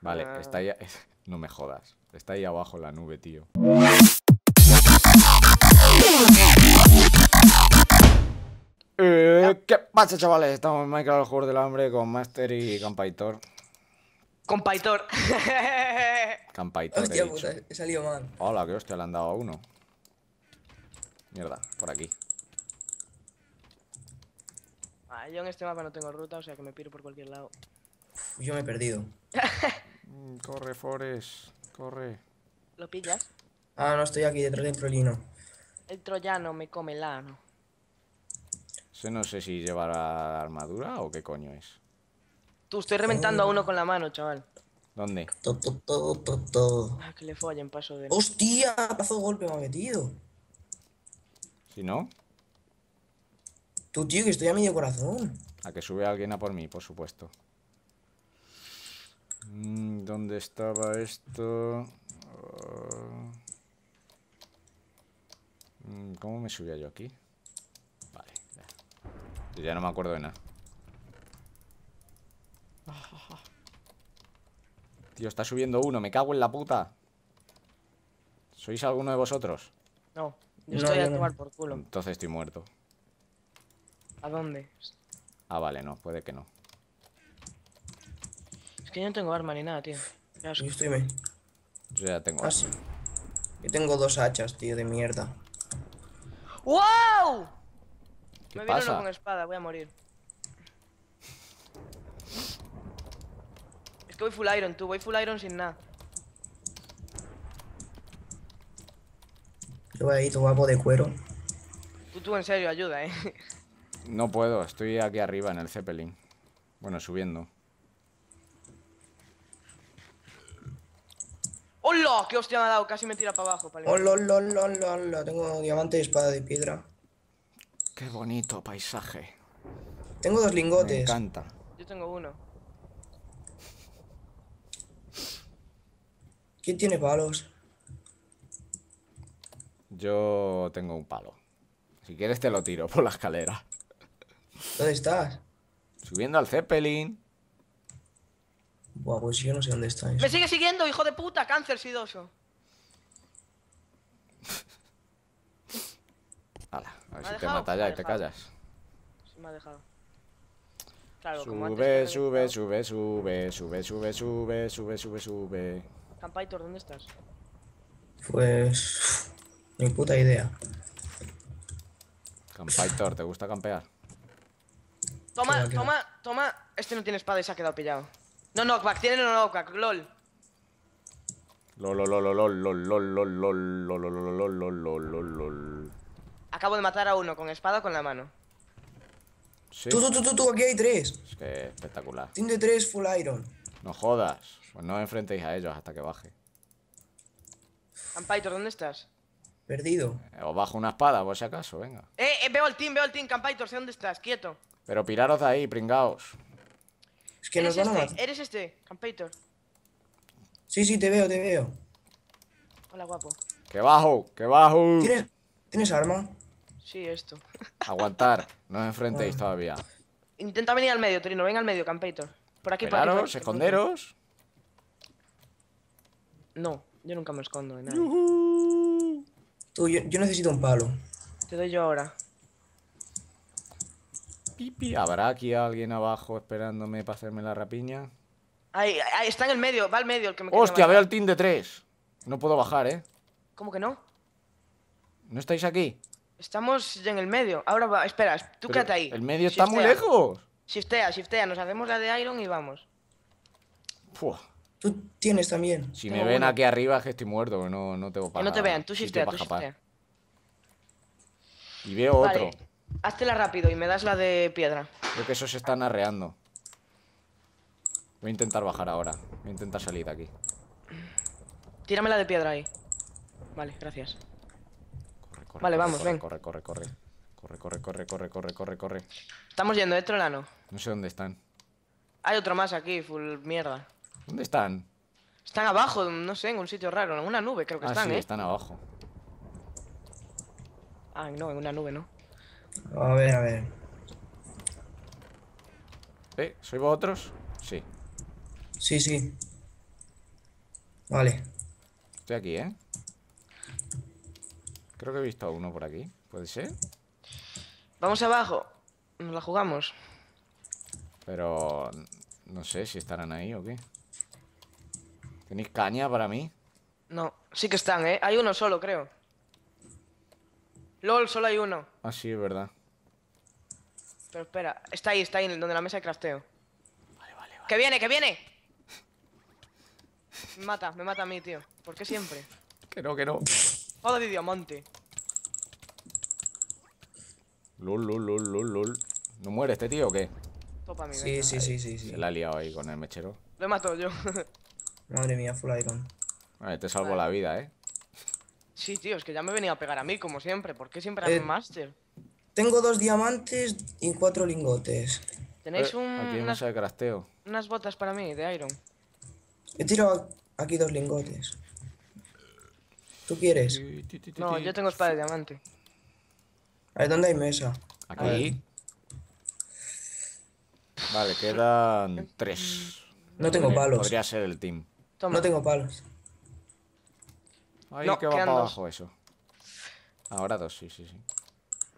Vale, está ahí. No me jodas. Está ahí abajo en la nube, tío. Eh, ¿Qué pasa, chavales? Estamos en Minecraft, el juego del hambre, con Master y Campaitor. ¡Campaitor! Campaitor. Hostia, he puta, he salido mal. Hola, que hostia, le han dado a uno. Mierda, por aquí. Ah, yo en este mapa no tengo ruta, o sea que me piro por cualquier lado. yo me he perdido. Mm, corre, Forest, corre. ¿Lo pillas? Ah, no, estoy aquí detrás del trollino. El troyano me come el ano. no sé si llevará armadura o qué coño es. Tú, estoy reventando a uno con la mano, chaval. ¿Dónde? todo todo ah, que le follen, paso de... ¡Hostia! Paso de golpe me metido. ¿Si no? Tú, tío, que estoy a medio corazón. A que sube alguien a por mí, por supuesto. Mm, ¿Dónde estaba esto? Ah. Mm, ¿Cómo me subía yo aquí? Vale, ya, no me acuerdo de nada. Tío, está subiendo uno, me cago en la puta. ¿Sois alguno de vosotros? No, yo no, estoy a tomar por culo. Entonces estoy muerto. ¿A dónde? Ah, vale, no, puede que no yo no tengo arma ni nada, tío. Yo estoy ya tengo ah, arma. Yo tengo dos hachas, tío, de mierda. ¡Wow! Me pasa? uno con espada, voy a morir. Es que voy full iron, tú, voy full iron sin nada. Yo voy ahí, tu guapo de cuero. Tú, tú, en serio, ayuda, eh. No puedo, estoy aquí arriba en el Zeppelin. Bueno, subiendo. qué hostia me ha dado, casi me tira para abajo. lo, lo, Tengo diamante espada de piedra. Qué bonito paisaje. Tengo dos lingotes. Me encanta. Yo tengo uno. ¿Quién tiene palos? Yo tengo un palo. Si quieres te lo tiro por la escalera. ¿Dónde estás? Subiendo al Zeppelin pues yo no sé dónde está eso. ¡Me sigue siguiendo, hijo de puta! ¡Cáncer sidoso! Hala, a ver si te mata ya y te callas. Sí, me ha dejado. Claro, sube, como sube, sube, sube, sube, sube, sube, sube, sube, sube. Campaitor, ¿dónde estás? Pues. Ni puta idea. Campaitor, ¿te gusta campear? Toma, toma, toma. Este no tiene espada y se ha quedado pillado. No knockback, tiene no knockback, lol. Lol, lol, lol, lol, lol, lol, lol, lol, lol, lol, lol, Acabo de matar a uno con espada con la mano. ¿Sí? Tú, tú, tú, tú, aquí hay tres. Es que espectacular. Team de tres, full iron. No jodas. Pues no os enfrentéis a ellos hasta que baje. Campaitor, ¿dónde estás? Perdido. os bajo una espada, por si acaso, venga. Eh, eh veo el team, veo el team, Campaitor, sé dónde estás, quieto. Pero piraros de ahí, pringaos. Este, eres este, Campator. Sí, sí, te veo, te veo. Hola, guapo. Que bajo, que bajo. ¿Tienes, arma? Sí, esto. Aguantar, no os enfrentéis todavía. Intenta venir al medio, Torino, venga al medio, Campator. Por aquí, por aquí, esconderos. No, yo nunca me escondo de nada. Tú, yo, yo necesito un palo. Te doy yo ahora. ¿Habrá aquí alguien abajo esperándome para hacerme la rapiña? Ahí, ahí, está en el medio, va al medio el que me Hostia, veo al team de tres. No puedo bajar, ¿eh? ¿Cómo que no? ¿No estáis aquí? Estamos en el medio. Ahora va, espera, tú quédate ahí. El medio está muy lejos. Shiftea, shiftea, nos hacemos la de Iron y vamos. Tú tienes también. Si me ven aquí arriba es que estoy muerto, no, no tengo para Que no te vean, tú shiftea, tú shiftea. Y veo otro. Háztela rápido y me das la de piedra. Creo que eso se están arreando. Voy a intentar bajar ahora. Voy a intentar salir de aquí. Tírame la de piedra ahí. Vale, gracias. vale, vamos, ven. Corre, corre, corre. Corre, corre, corre, corre, corre, corre, corre. Estamos yendo, ¿eh, Trolano? No sé dónde están. Hay otro más aquí, full mierda. ¿Dónde están? Están abajo, no sé, en un sitio raro, en una nube creo que ah, están, sí, ¿eh? están abajo. Ah, no, en una nube no. A ver, a ver. ¿Eh? ¿Sois vosotros? Sí. Sí, sí. Vale. Estoy aquí, ¿eh? Creo que he visto a uno por aquí. ¿Puede ser? Vamos abajo. Nos la jugamos. Pero... No sé si estarán ahí o qué. ¿Tenéis caña para mí? No. Sí que están, ¿eh? Hay uno solo, creo. LOL, solo hay uno. Ah, sí, es verdad. Pero espera, está ahí, está ahí, donde la mesa de crafteo. Vale, vale, vale. ¡Que viene, que viene! Me mata, me mata a mí, tío. ¿Por qué siempre? Que no, que no. Joder de diamante. LOL, LOL, LOL, LOL, ¿No muere este tío o qué? Topa, mi sí, sí, sí, sí, sí. Se la ha liado ahí con el mechero. Lo he matado yo. Madre mía, full icon. Vale, te salvo la vida, eh. Sí, tío, es que ya me venía a pegar a mí, como siempre. ¿Por qué siempre hay eh, un Master? Tengo dos diamantes y cuatro lingotes. ¿Tenéis un, aquí unas, de crafteo. unas botas para mí, de Iron? He tirado aquí dos lingotes. ¿Tú quieres? No, yo tengo espada de diamante. ¿dónde hay mesa? Aquí. Vale, quedan tres. No tengo palos. Podría ser el team. No tengo palos. Ahí que va para abajo eso. Ahora dos, sí, sí, sí.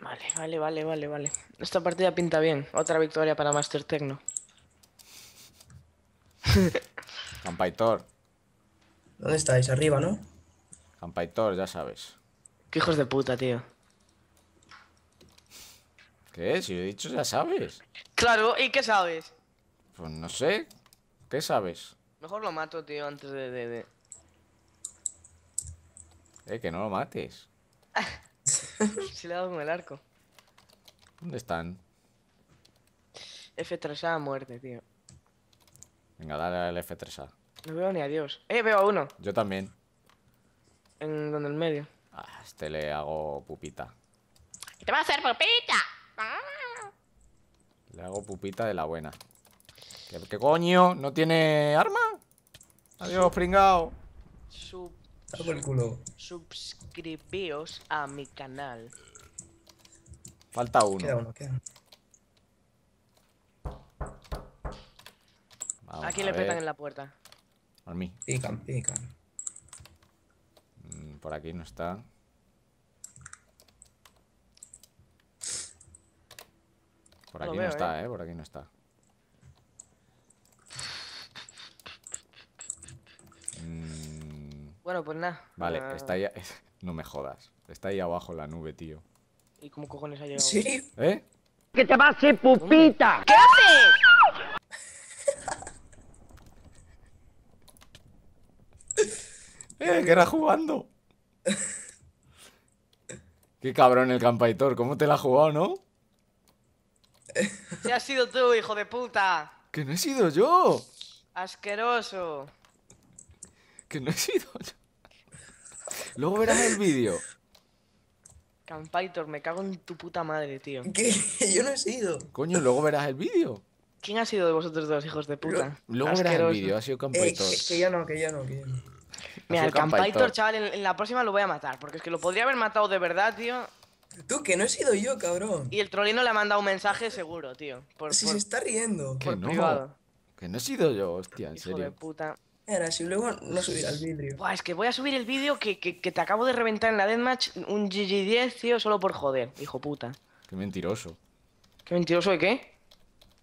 Vale, vale, vale, vale, vale. Esta partida pinta bien. Otra victoria para Master Tecno. Campaitor. ¿Dónde estáis? Arriba, ¿no? Campaitor, ya sabes. Qué hijos de puta, tío. ¿Qué? Si he dicho, ya sabes. Claro, ¿y qué sabes? Pues no sé. ¿Qué sabes? Mejor lo mato, tío, antes de... Eh, que no lo mates. Se le ha dado con el arco. ¿Dónde están? F3A a muerte, tío. Venga, dale al F3A. No veo ni a Dios. ¡Eh, veo a uno! Yo también. En donde el medio. Ah, este le hago pupita. ¡Te va a hacer pupita! Le hago pupita de la buena. ¿Qué, coño? ¿No tiene arma? Adiós, pringao. Su Suscribíos a mi canal. Falta uno. Aquí le petan en la puerta. A mí. Mm, por aquí no está. Por aquí no, está, ¿eh? eh. Por aquí no está. Bueno, pues nada. Vale, está ahí. No me jodas. Está ahí abajo la nube, tío. ¿Y cómo cojones ha llegado? ¿Sí? ¿Eh? ¡Que te hacer pupita! ¿Qué haces? ¡Eh, que era jugando! Qué cabrón el campaitor, ¿cómo te la ha jugado, no? ¡Se has sido tú, hijo de puta! ¡Que no he sido yo! ¡Asqueroso! Que no he sido yo. Luego verás el vídeo. Campaitor, me cago en tu puta madre, tío. que Yo no he sido. Coño, luego verás el vídeo. ¿Quién ha sido de vosotros dos hijos de puta? Luego verás el vídeo, ha sido Campaitor. Eh, que, yo no, que yo no, que Mira, el Campaitor, chaval, en, la próxima lo voy a matar. Porque es que lo podría haber matado de verdad, tío. Tú, que no he sido yo, cabrón. Y el trolino le ha mandado un mensaje seguro, tío. Por, si se está riendo. que no, Que no he sido yo, hostia, en serio si luego no subir al vidrio es que voy a subir el vídeo que, te acabo de reventar en la Deathmatch un GG10, tío, solo por joder, hijo puta. Qué mentiroso. ¿Qué mentiroso de qué?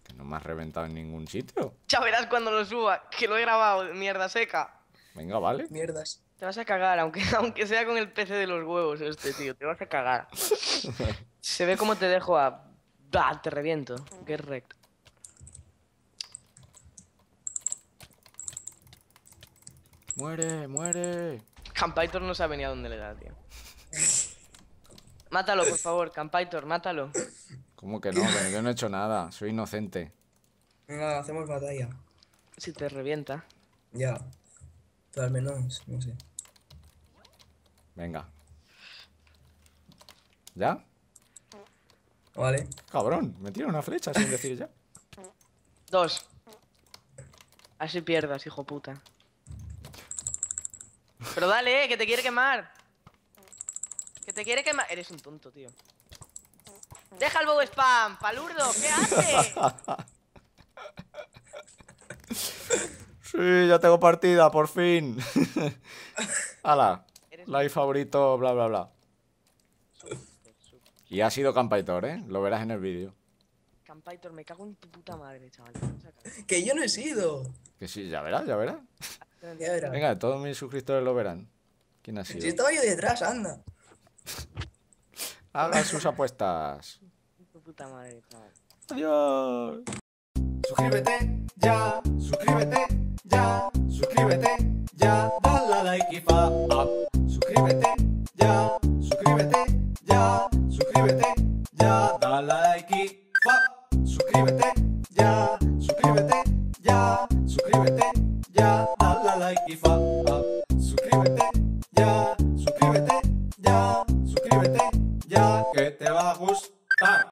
Que no me has reventado en ningún sitio. Ya verás cuando lo suba, que lo he grabado, mierda seca. Venga, vale. Mierdas. Te vas a cagar, aunque, aunque sea con el PC de los huevos este, tío. Te vas a cagar. Se ve como te dejo a... Bah, te reviento. Qué recto. Muere, muere. Campaitor no sabe ni a dónde le da, tío. mátalo, por favor, Campaitor, mátalo. ¿Cómo que no? yo no he hecho nada, soy inocente. Venga, hacemos batalla. Si te revienta. Ya. al menos, no sé. Venga. ¿Ya? Vale. Cabrón, me tira una flecha sin decir ya. Dos. Así pierdas, hijo puta. Pero dale, eh, que te quiere quemar. Que te quiere quemar. Eres un tonto, tío. Deja el bow spam, palurdo, ¿qué haces? Sí, ya tengo partida, por fin. Hala, live favorito, bla, bla, bla. Y ha sido Campaitor, ¿eh? Lo verás en el vídeo. Campaitor, me cago en tu puta madre, chaval. Que yo no he sido. Que sí, ya verás, ya verás. Venga, todos mis suscriptores lo verán. ¿Quién ha sido? Si estaba yo detrás, anda. Hagan sus apuestas. puta madre, chaval. Adiós. Suscríbete ya, suscríbete ya, suscríbete ya, dale a like y pa'